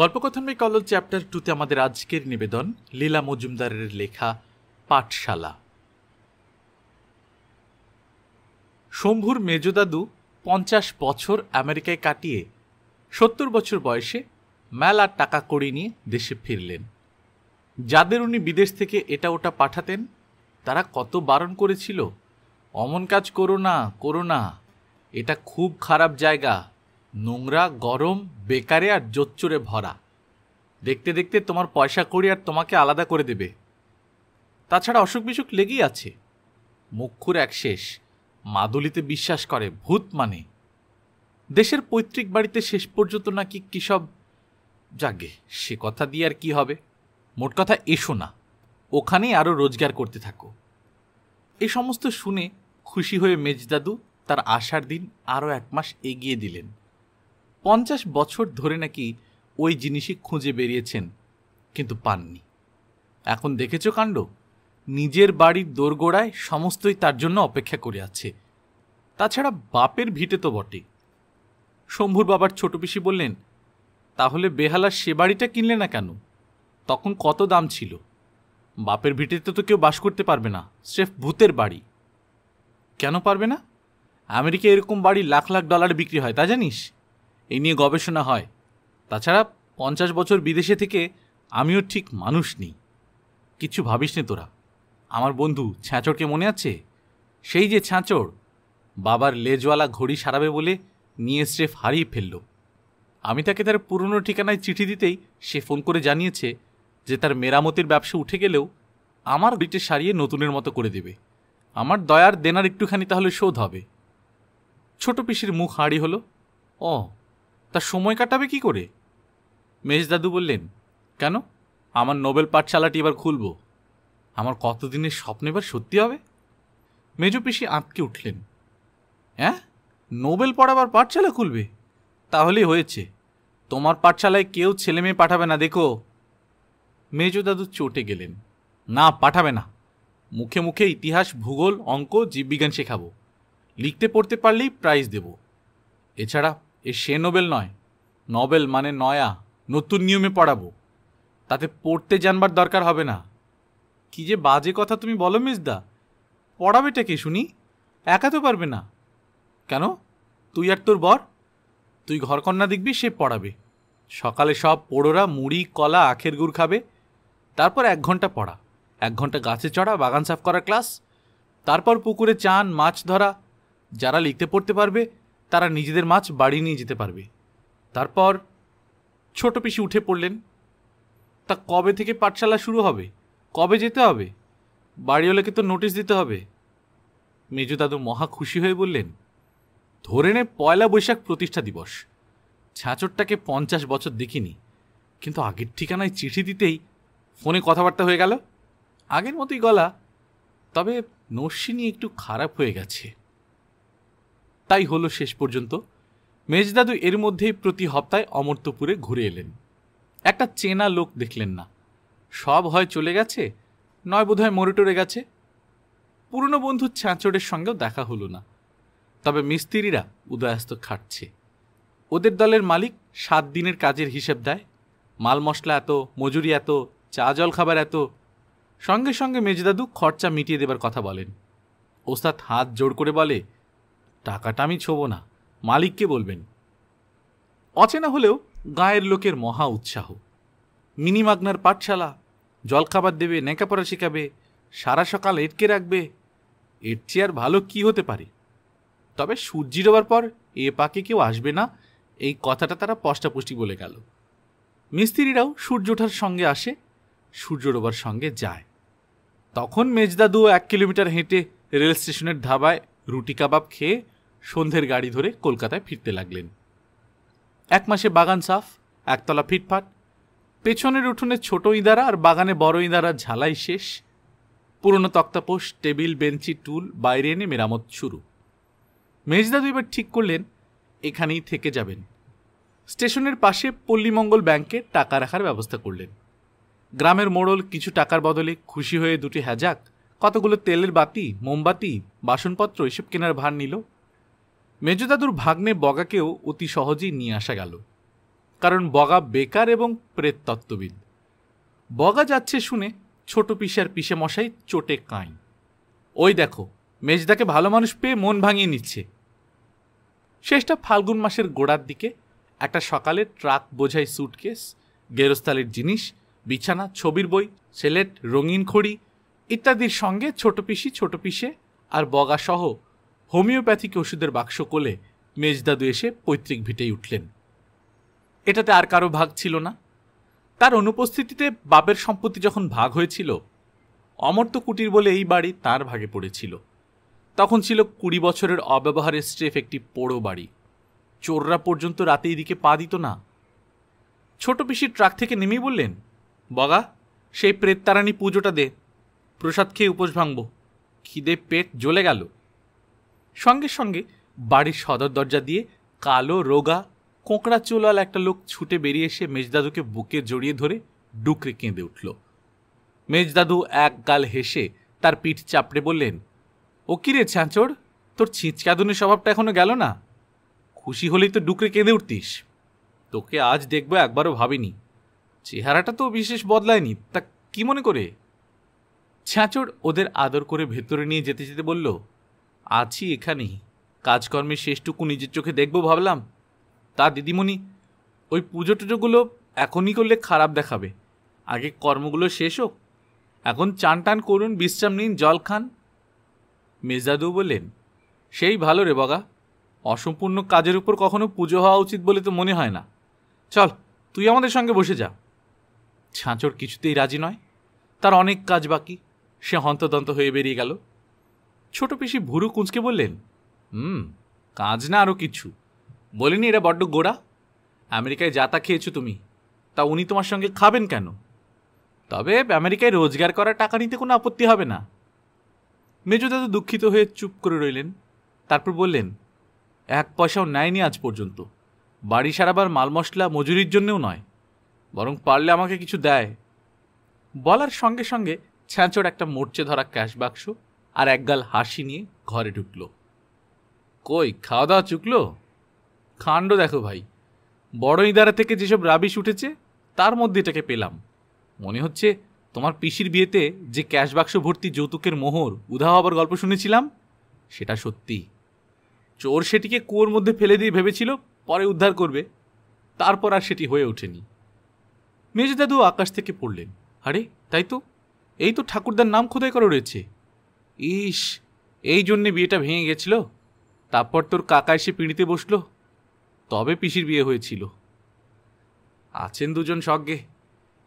গল্পকথনমে কলল chapter টুতে আমাদের আজকের নিবেদন লীলা মজুমদারের লেখা পাঠশালা শম্ভুর মেজদাদু পঞ্চাশ বছর আমেরিকায় কাটিয়ে সত্তর বছর বয়সে মেলা টাকা কড়ি নিয়ে দেশে ফিরলেন যাদের উনি বিদেশ থেকে এটা ওটা পাঠাতেন তারা কত বারণ করেছিল অমন কাজ করো না করো না এটা খুব খারাপ জায়গা নোংরা গরম বেকারে আর জোচ্চুরে ভরা দেখতে দেখতে তোমার পয়সা করি আর তোমাকে আলাদা করে দেবে তাছাড়া অসুখ বিসুখ লেগেই আছে মুক্ষুর এক শেষ মাদুলিতে বিশ্বাস করে ভূত মানে দেশের পৈতৃক বাড়িতে শেষ পর্যন্ত নাকি কী সব সে কথা দিয়ে আর কি হবে মোট কথা এসো না ওখানেই আরও রোজগার করতে থাকো এ সমস্ত শুনে খুশি হয়ে মেজদাদু তার আসার দিন আরও এক মাস এগিয়ে দিলেন পঞ্চাশ বছর ধরে নাকি ওই জিনিসই খুঁজে বেরিয়েছেন কিন্তু পাননি এখন দেখেছ কাণ্ড নিজের বাড়ির দোরগোড়ায় সমস্তই তার জন্য অপেক্ষা করে আছে তাছাড়া বাপের ভিটে তো বটে শম্ভুর বাবার ছোট পিসি বললেন তাহলে বেহালার সে বাড়িটা কিনলে না কেন তখন কত দাম ছিল বাপের ভিটেতে তো কেউ বাস করতে পারবে না স্রেফ ভূতের বাড়ি কেন পারবে না আমেরিকা এরকম বাড়ি লাখ লাখ ডলারে বিক্রি হয় তা জানিস এই নিয়ে গবেষণা হয় তাছাড়া পঞ্চাশ বছর বিদেশে থেকে আমিও ঠিক মানুষ নেই কিচ্ছু ভাবিস নি তোরা আমার বন্ধু ছ্যাঁচড়কে মনে আছে সেই যে ছ্যাঁচড় বাবার লেজওয়ালা ঘড়ি সারাবে বলে নিয়ে স্রেফ হারিয়ে ফেলল আমি তাকে তার পুরনো ঠিকানায় চিঠি দিতেই সে ফোন করে জানিয়েছে যে তার মেরামতির ব্যবসা উঠে গেলেও আমার বিটে সারিয়ে নতুনের মতো করে দেবে আমার দয়ার দেনার একটুখানি তাহলে শোধ হবে ছোট পিসির মুখ হাঁড়ি হলো ও তার সময় কাটাবে কি করে মেজদাদু বললেন কেন আমার নোবেল পাঠশালাটি এবার খুলব আমার কতদিনের স্বপ্ন এবার সত্যি হবে মেজো পিসি আঁতকে উঠলেন হ্যাঁ নোবেল পড়াবার পাঠশালা খুলবে তাহলেই হয়েছে তোমার পাঠশালায় কেউ ছেলে মেয়ে পাঠাবে না দেখো মেজো দাদু চটে গেলেন না পাঠাবে না মুখে মুখে ইতিহাস ভূগোল অঙ্ক জীববিজ্ঞান শেখাবো লিখতে পড়তে পারলেই প্রাইজ দেব এছাড়া এ সে নোবেল নয় নবেল মানে নয়া নতুন নিয়মে পড়াবো তাতে পড়তে জানবার দরকার হবে না কি যে বাজে কথা তুমি বলো মিসদা পড়াবেটা কে শুনি একা তো পারবে না কেন তুই আর তোর বর তুই ঘরকন্যা দেখবি সে পড়াবে সকালে সব পোড়োরা মুড়ি কলা আখের গুড় খাবে তারপর এক ঘন্টা পড়া এক ঘন্টা গাছে চড়া বাগান সাফ করা ক্লাস তারপর পুকুরে চান মাছ ধরা যারা লিখতে পড়তে পারবে তারা নিজেদের মাছ বাড়ি নিয়ে যেতে পারবে তারপর ছোট পিসি উঠে পড়লেন তা কবে থেকে পাঠশালা শুরু হবে কবে যেতে হবে বাড়িওয়ালাকে তো নোটিশ দিতে হবে মেজু দাদু মহা খুশি হয়ে বললেন ধরে নে পয়লা বৈশাখ প্রতিষ্ঠা দিবস ছাঁচরটাকে পঞ্চাশ বছর দেখিনি কিন্তু আগের ঠিকানায় চিঠি দিতেই ফোনে কথাবার্তা হয়ে গেল আগের মতোই গলা তবে নস্যি নিয়ে একটু খারাপ হয়ে গেছে তাই হলো শেষ পর্যন্ত মেজদাদু এর মধ্যেই প্রতি হপ্তায় অমর্তপুরে ঘুরে এলেন একটা চেনা লোক দেখলেন না সব হয় চলে গেছে নয় বোধহয় মরিটরে গেছে পুরনো বন্ধু ছাঁচড়ের সঙ্গেও দেখা হলো না তবে মিস্ত্রিরা উদয়াস্ত খাটছে ওদের দলের মালিক সাত দিনের কাজের হিসেব দেয় মাল মশলা এত মজুরি এত চা জল খাবার এত সঙ্গে সঙ্গে মেজদাদু খরচা মিটিয়ে দেবার কথা বলেন ওস্তাদ হাত জোর করে বলে টাকাটা আমি ছোবো না মালিককে বলবেন অচেনা হলেও গায়ের লোকের মহা উৎসাহ মিনিমাগনার পাঠশালা জলখাবার দেবে নেকাপড়া শেখাবে সারা সকাল এটকে রাখবে এর চেয়ে আর ভালো কি হতে পারে তবে সূর্যি ডোবার পর এ পাকে কেউ আসবে না এই কথাটা তারা পষ্টাপুষ্টি বলে গেল মিস্ত্রিরাও সূর্য ওঠার সঙ্গে আসে সূর্য ডোবার সঙ্গে যায় তখন মেজদাদু এক কিলোমিটার হেঁটে রেল স্টেশনের ধাবায় রুটি কাবাব খেয়ে সন্ধ্যের গাড়ি ধরে কলকাতায় ফিরতে লাগলেন এক মাসে বাগান সাফ একতলা ফিটফাট পেছনের উঠোনে ছোট ইদারা আর বাগানে বড় ইদারা ঝালাই শেষ পুরনো তক্তাপোষ টেবিল বেঞ্চি টুল বাইরে এনে মেরামত শুরু মেজদাদু এবার ঠিক করলেন এখানেই থেকে যাবেন স্টেশনের পাশে পল্লীমঙ্গল ব্যাংকে টাকা রাখার ব্যবস্থা করলেন গ্রামের মোড়ল কিছু টাকার বদলে খুশি হয়ে দুটি হ্যাজাক কতগুলো তেলের বাতি মোমবাতি বাসনপত্র এসব কেনার ভার নিল মেজদাদুর ভাগ্নে বগাকেও অতি সহজেই নিয়ে আসা গেল কারণ বগা বেকার এবং প্রেততত্ত্ববিদ বগা যাচ্ছে শুনে ছোট পিসার পিসে মশাই চোটে কাঁই ওই দেখো মেজদাকে ভালো মানুষ পেয়ে মন ভাঙিয়ে নিচ্ছে শেষটা ফাল্গুন মাসের গোড়ার দিকে একটা সকালে ট্রাক বোঝাই সুটকেস গেরস্তালের জিনিস বিছানা ছবির বই সেলেট রঙিন খড়ি ইত্যাদির সঙ্গে ছোট পিসি ছোট পিসে আর বগাসহ হোমিওপ্যাথিক ওষুধের বাক্স কোলে মেজদাদু এসে পৈতৃক ভিটেই উঠলেন এটাতে আর কারো ভাগ ছিল না তার অনুপস্থিতিতে বাপের সম্পত্তি যখন ভাগ হয়েছিল অমর্ত কুটির বলে এই বাড়ি তার ভাগে পড়েছিল তখন ছিল কুড়ি বছরের অব্যবহারের স্ট্রেফ একটি পোড়ো বাড়ি চোররা পর্যন্ত রাতে এদিকে পা দিত না ছোট পিসির ট্রাক থেকে নেমেই বললেন বগা সেই প্রেততারানি পুজোটা দে প্রসাদ খেয়ে উপোস ভাঙব খিদে পেট জ্বলে গেল সঙ্গে সঙ্গে বাড়ির সদর দরজা দিয়ে কালো রোগা কোঁকড়া চুলাল একটা লোক ছুটে বেরিয়ে এসে মেজদাদুকে বুকে জড়িয়ে ধরে ডুকরে কেঁদে উঠল মেজদাদু এক গাল হেসে তার পিঠ চাপড়ে বললেন ও কিরে ছাঁচড় তোর ছিঁচকাদুনের স্বভাবটা এখনো গেল না খুশি হলেই তো ডুকরে কেঁদে উঠতিস তোকে আজ দেখবো একবারও ভাবিনি চেহারাটা তো বিশেষ বদলায়নি তা কি মনে করে ছাঁচড় ওদের আদর করে ভেতরে নিয়ে যেতে যেতে বলল আছি এখানেই কাজকর্মের শেষটুকু নিজের চোখে দেখব ভাবলাম তা দিদিমণি ওই পুজো টুজোগুলো এখনই করলে খারাপ দেখাবে আগে কর্মগুলো শেষ হোক এখন চান টান করুন বিশ্রাম নিন জল খান মেজাদু বললেন সেই ভালো রে বগা অসম্পূর্ণ কাজের উপর কখনো পুজো হওয়া উচিত বলে তো মনে হয় না চল তুই আমাদের সঙ্গে বসে যা ছাঁচর কিছুতেই রাজি নয় তার অনেক কাজ বাকি সে হন্তদন্ত হয়ে বেরিয়ে গেল ছোট পিসি ভুরু কুঁচকে বললেন হুম কাজ না আরও কিছু বলিনি এরা বড্ড গোড়া আমেরিকায় যা তা খেয়েছো তুমি তা উনি তোমার সঙ্গে খাবেন কেন তবে আমেরিকায় রোজগার করা টাকা নিতে কোনো আপত্তি হবে না মেজদাদু দুঃখিত হয়ে চুপ করে রইলেন তারপর বললেন এক পয়সাও নেয়নি আজ পর্যন্ত বাড়ি সারাবার মাল মশলা মজুরির জন্যেও নয় বরং পারলে আমাকে কিছু দেয় বলার সঙ্গে সঙ্গে ছ্যাঁচড় একটা মোর্চে ধরা ক্যাশ বাক্স আর একগাল হাসি নিয়ে ঘরে ঢুকলো কই খাওয়া দাওয়া চুকলো খাণ্ড দেখো ভাই বড় ইদারা থেকে যেসব রাবিশ উঠেছে তার মধ্যে এটাকে পেলাম মনে হচ্ছে তোমার পিসির বিয়েতে যে ক্যাশ বাক্স ভর্তি যৌতুকের মোহর উধা হবার গল্প শুনেছিলাম সেটা সত্যি চোর সেটিকে কুয়োর মধ্যে ফেলে দিয়ে ভেবেছিল পরে উদ্ধার করবে তারপর আর সেটি হয়ে ওঠেনি মেজদাদু দাদু আকাশ থেকে পড়লেন আরে তাই তো এই তো ঠাকুরদার নাম খোদাই করা রয়েছে ইস এই জন্যে বিয়েটা ভেঙে গেছিল তারপর তোর কাকা এসে পিঁড়িতে বসলো তবে পিসির বিয়ে হয়েছিল আছেন দুজন সজ্ঞে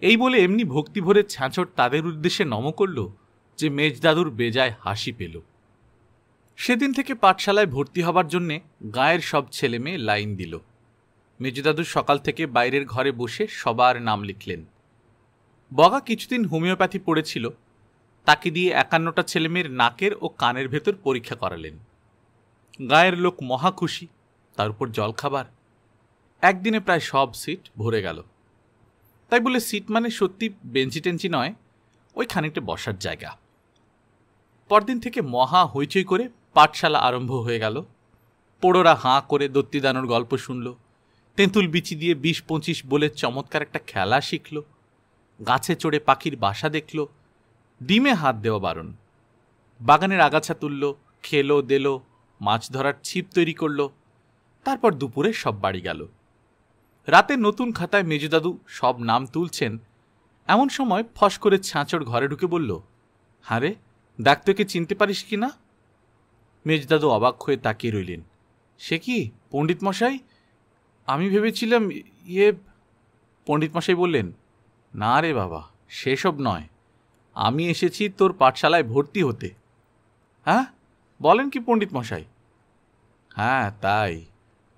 এই বলে এমনি ভক্তি ভরে ছাঁচট তাদের উদ্দেশ্যে নম করল যে মেজদাদুর বেজায় হাসি পেল সেদিন থেকে পাঠশালায় ভর্তি হবার জন্যে গায়ের সব ছেলেমেয়ে লাইন দিল মেজদাদু সকাল থেকে বাইরের ঘরে বসে সবার নাম লিখলেন বগা কিছুদিন হোমিওপ্যাথি পড়েছিল তাকে দিয়ে একান্নটা ছেলেমেয়ের নাকের ও কানের ভেতর পরীক্ষা করালেন গায়ের লোক মহা খুশি তার উপর জলখাবার একদিনে প্রায় সব সিট ভরে গেল তাই বলে সিট মানে সত্যি বেঞ্চি টেঞ্চি নয় ওই খানিকটা বসার জায়গা পরদিন থেকে মহা হইচই করে পাঠশালা আরম্ভ হয়ে গেল পোড়োরা হাঁ করে দত্তিদানোর গল্প শুনল তেঁতুল বিচি দিয়ে বিশ পঁচিশ বলে চমৎকার একটা খেলা শিখলো গাছে চড়ে পাখির বাসা দেখল ডিমে হাত দেওয়া বারণ বাগানের আগাছা তুলল খেলো দেলো মাছ ধরার ছিপ তৈরি করল তারপর দুপুরে সব বাড়ি গেল রাতে নতুন খাতায় মেজুদাদু সব নাম তুলছেন এমন সময় ফস করে ছাঁচড় ঘরে ঢুকে বলল হারে ডাক চিনতে পারিস কি না মেজদাদু অবাক হয়ে তাকিয়ে রইলেন সে কি পণ্ডিত মশাই আমি ভেবেছিলাম ইয়ে পণ্ডিত মশাই বললেন না রে বাবা সেসব নয় আমি এসেছি তোর পাঠশালায় ভর্তি হতে হ্যাঁ বলেন কি পণ্ডিত মশাই হ্যাঁ তাই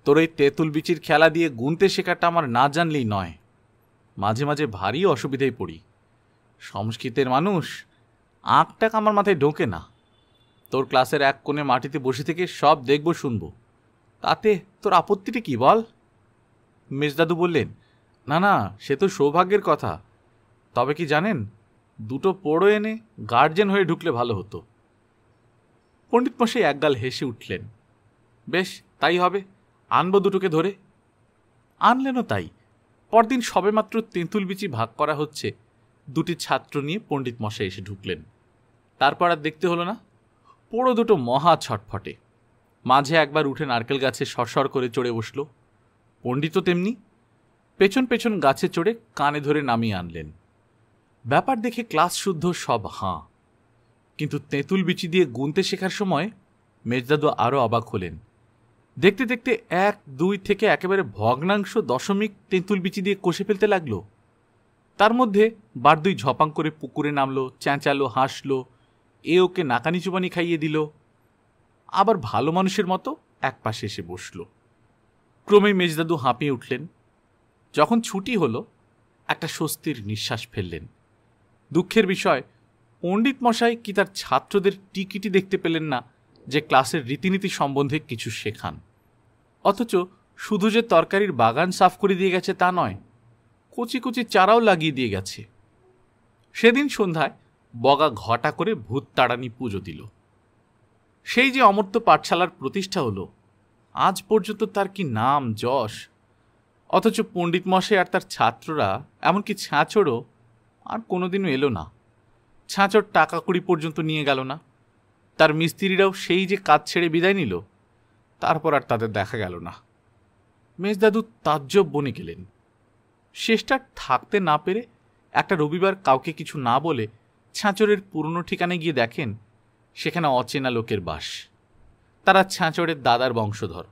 তোর এই তেঁতুল বিচির খেলা দিয়ে গুনতে শেখাটা আমার না জানলেই নয় মাঝে মাঝে ভারী অসুবিধায় পড়ি সংস্কৃতের মানুষ আঁকটাক আমার মাথায় ঢোকে না তোর ক্লাসের এক কোণে মাটিতে বসে থেকে সব দেখব শুনব তাতে তোর আপত্তিটা কি বল মেজদাদু বললেন না না সে তো সৌভাগ্যের কথা তবে কি জানেন দুটো পোড়ো এনে গার্জেন হয়ে ঢুকলে ভালো হতো পণ্ডিত মশাই একগাল হেসে উঠলেন বেশ তাই হবে আনবো দুটোকে ধরে আনলেনও তাই পরদিন সবেমাত্র তেঁতুল বিচি ভাগ করা হচ্ছে দুটি ছাত্র নিয়ে পণ্ডিত মশাই এসে ঢুকলেন তারপর আর দেখতে হলো না পোড়ো দুটো মহা ছটফটে মাঝে একবার উঠে নারকেল গাছে সরসর করে চড়ে বসল পণ্ডিতও তেমনি পেছন পেছন গাছে চড়ে কানে ধরে নামিয়ে আনলেন ব্যাপার দেখে ক্লাস শুদ্ধ সব হাঁ কিন্তু তেঁতুল বিচি দিয়ে গুনতে শেখার সময় মেজদাদু আরও অবাক হলেন দেখতে দেখতে এক দুই থেকে একেবারে ভগ্নাংশ দশমিক তেঁতুল বিচি দিয়ে কষে ফেলতে লাগল তার মধ্যে বার দুই ঝপাং করে পুকুরে নামলো চ্যাঁচালো হাসলো এ ওকে নাকানি চুবানি খাইয়ে দিল আবার ভালো মানুষের মতো এক পাশে এসে বসল ক্রমে মেজদাদু হাঁপিয়ে উঠলেন যখন ছুটি হলো একটা স্বস্তির নিঃশ্বাস ফেললেন দুঃখের বিষয় পণ্ডিত মশাই কি তার ছাত্রদের টিকিটি দেখতে পেলেন না যে ক্লাসের রীতিনীতি সম্বন্ধে কিছু শেখান অথচ শুধু যে তরকারির বাগান সাফ করে দিয়ে গেছে তা নয় কচি কুচি চারাও লাগিয়ে দিয়ে গেছে সেদিন সন্ধ্যায় বগা ঘটা করে ভূত তাড়ানি পুজো দিল সেই যে অমর্ত্য পাঠশালার প্রতিষ্ঠা হলো আজ পর্যন্ত তার কি নাম যশ অথচ পণ্ডিত মশাই আর তার ছাত্ররা এমনকি ছাঁচড়ও আর কোনোদিনও এলো না ছাঁচর টাকা কুড়ি পর্যন্ত নিয়ে গেল না তার মিস্ত্রিরাও সেই যে কাজ ছেড়ে বিদায় নিল তারপর আর তাদের দেখা গেল না মেজদাদু তাজ্জব বনে গেলেন শেষটা থাকতে না পেরে একটা রবিবার কাউকে কিছু না বলে ছাঁচরের পুরনো ঠিকানায় গিয়ে দেখেন সেখানে অচেনা লোকের বাস তারা ছাঁচরের দাদার বংশধর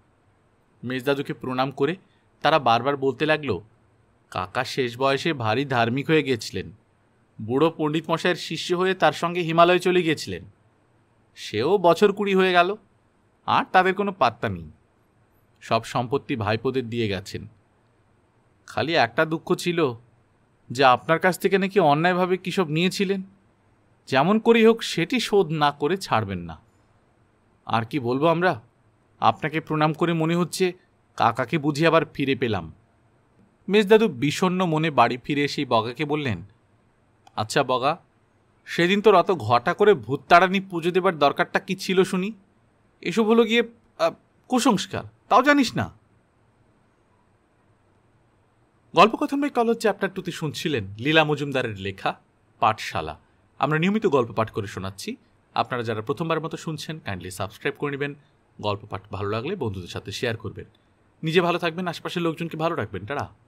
মেজদাদুকে প্রণাম করে তারা বারবার বলতে লাগল কাকা শেষ বয়সে ভারী ধার্মিক হয়ে গেছিলেন বুড়ো পণ্ডিত মশাইয়ের শিষ্য হয়ে তার সঙ্গে হিমালয়ে চলে গিয়েছিলেন সেও বছর কুড়ি হয়ে গেল আর তাদের কোনো পাত্তা নেই সব সম্পত্তি ভাইপোদের দিয়ে গেছেন খালি একটা দুঃখ ছিল যে আপনার কাছ থেকে নাকি অন্যায়ভাবে কী সব নিয়েছিলেন যেমন করেই হোক সেটি শোধ না করে ছাড়বেন না আর কি বলবো আমরা আপনাকে প্রণাম করে মনে হচ্ছে কাকাকে বুঝি আবার ফিরে পেলাম মেজদাদু বিষণ্ন মনে বাড়ি ফিরে এসেই বগাকে বললেন আচ্ছা বগা সেদিন তোর অত ঘটা করে ভূত তাড়ানি পুজো দেবার দরকারটা কি ছিল শুনি এসব হলো গিয়ে কুসংস্কার তাও জানিস না কল কলজ চ্যাপ্টার টুতে শুনছিলেন লীলা মজুমদারের লেখা পাঠশালা আমরা নিয়মিত গল্প পাঠ করে শোনাচ্ছি আপনারা যারা প্রথমবার মতো শুনছেন কাইন্ডলি সাবস্ক্রাইব করে নেবেন গল্প পাঠ ভালো লাগলে বন্ধুদের সাথে শেয়ার করবেন নিজে ভালো থাকবেন আশপাশের লোকজনকে ভালো রাখবেন তারা